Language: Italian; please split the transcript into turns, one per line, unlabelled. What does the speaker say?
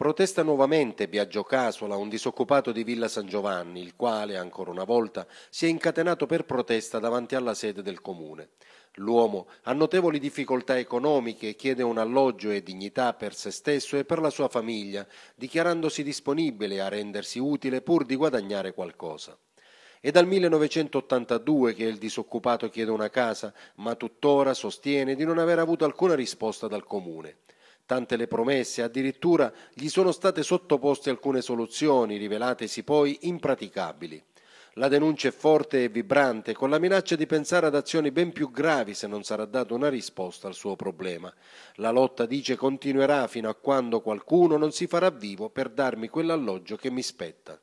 Protesta nuovamente Biagio Casola, un disoccupato di Villa San Giovanni, il quale, ancora una volta, si è incatenato per protesta davanti alla sede del comune. L'uomo ha notevoli difficoltà economiche, e chiede un alloggio e dignità per se stesso e per la sua famiglia, dichiarandosi disponibile a rendersi utile pur di guadagnare qualcosa. È dal 1982 che il disoccupato chiede una casa, ma tuttora sostiene di non aver avuto alcuna risposta dal comune. Tante le promesse, addirittura gli sono state sottoposte alcune soluzioni, rivelatesi poi impraticabili. La denuncia è forte e vibrante, con la minaccia di pensare ad azioni ben più gravi se non sarà data una risposta al suo problema. La lotta, dice, continuerà fino a quando qualcuno non si farà vivo per darmi quell'alloggio che mi spetta.